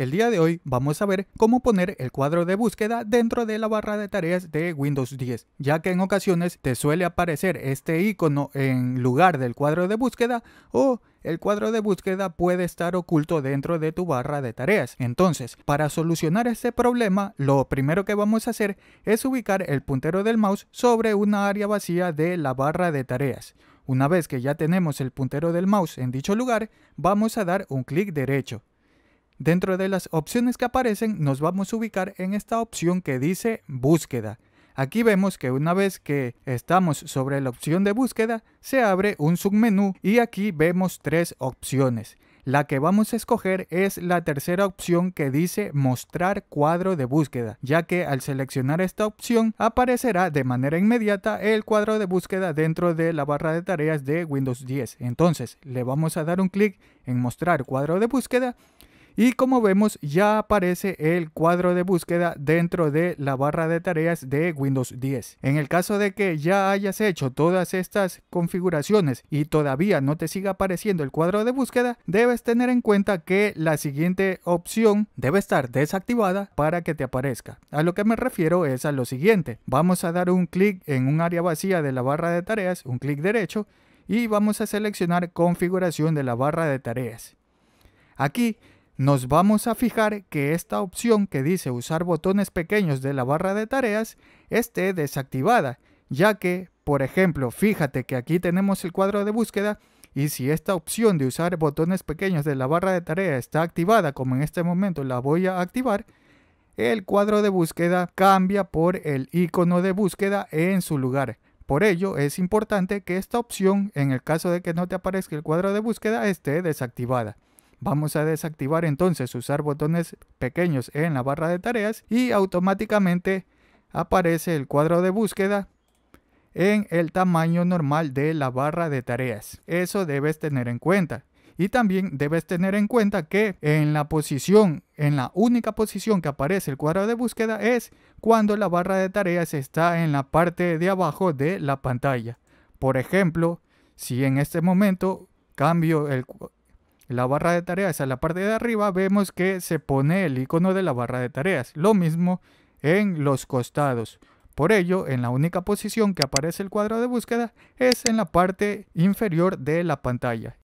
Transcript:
El día de hoy vamos a ver cómo poner el cuadro de búsqueda dentro de la barra de tareas de Windows 10, ya que en ocasiones te suele aparecer este icono en lugar del cuadro de búsqueda o el cuadro de búsqueda puede estar oculto dentro de tu barra de tareas. Entonces, para solucionar este problema, lo primero que vamos a hacer es ubicar el puntero del mouse sobre una área vacía de la barra de tareas. Una vez que ya tenemos el puntero del mouse en dicho lugar, vamos a dar un clic derecho Dentro de las opciones que aparecen nos vamos a ubicar en esta opción que dice búsqueda. Aquí vemos que una vez que estamos sobre la opción de búsqueda se abre un submenú y aquí vemos tres opciones. La que vamos a escoger es la tercera opción que dice mostrar cuadro de búsqueda, ya que al seleccionar esta opción aparecerá de manera inmediata el cuadro de búsqueda dentro de la barra de tareas de Windows 10. Entonces le vamos a dar un clic en mostrar cuadro de búsqueda y como vemos ya aparece el cuadro de búsqueda dentro de la barra de tareas de Windows 10. En el caso de que ya hayas hecho todas estas configuraciones y todavía no te siga apareciendo el cuadro de búsqueda, debes tener en cuenta que la siguiente opción debe estar desactivada para que te aparezca. A lo que me refiero es a lo siguiente. Vamos a dar un clic en un área vacía de la barra de tareas, un clic derecho, y vamos a seleccionar configuración de la barra de tareas. Aquí nos vamos a fijar que esta opción que dice usar botones pequeños de la barra de tareas esté desactivada, ya que, por ejemplo, fíjate que aquí tenemos el cuadro de búsqueda y si esta opción de usar botones pequeños de la barra de tareas está activada, como en este momento la voy a activar, el cuadro de búsqueda cambia por el icono de búsqueda en su lugar. Por ello, es importante que esta opción, en el caso de que no te aparezca el cuadro de búsqueda, esté desactivada. Vamos a desactivar entonces usar botones pequeños en la barra de tareas y automáticamente aparece el cuadro de búsqueda en el tamaño normal de la barra de tareas. Eso debes tener en cuenta. Y también debes tener en cuenta que en la posición, en la única posición que aparece el cuadro de búsqueda es cuando la barra de tareas está en la parte de abajo de la pantalla. Por ejemplo, si en este momento cambio el, la barra de tareas a la parte de arriba, vemos que se pone el icono de la barra de tareas. Lo mismo en los costados. Por ello, en la única posición que aparece el cuadro de búsqueda es en la parte inferior de la pantalla.